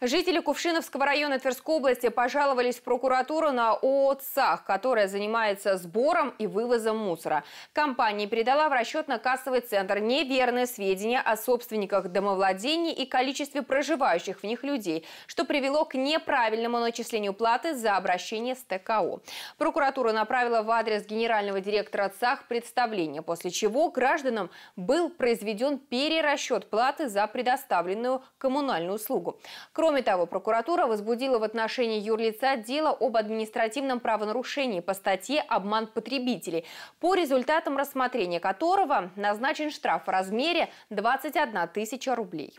Жители Кувшиновского района Тверской области пожаловались в прокуратуру на ООО которая занимается сбором и вывозом мусора. Компания передала в расчетно-кассовый центр неверные сведения о собственниках домовладений и количестве проживающих в них людей, что привело к неправильному начислению платы за обращение с ТКО. Прокуратура направила в адрес генерального директора ЦАХ представление, после чего гражданам был произведен перерасчет платы за предоставленную коммунальную услугу. Кроме Кроме того, прокуратура возбудила в отношении юрлица дело об административном правонарушении по статье «Обман потребителей», по результатам рассмотрения которого назначен штраф в размере 21 тысяча рублей.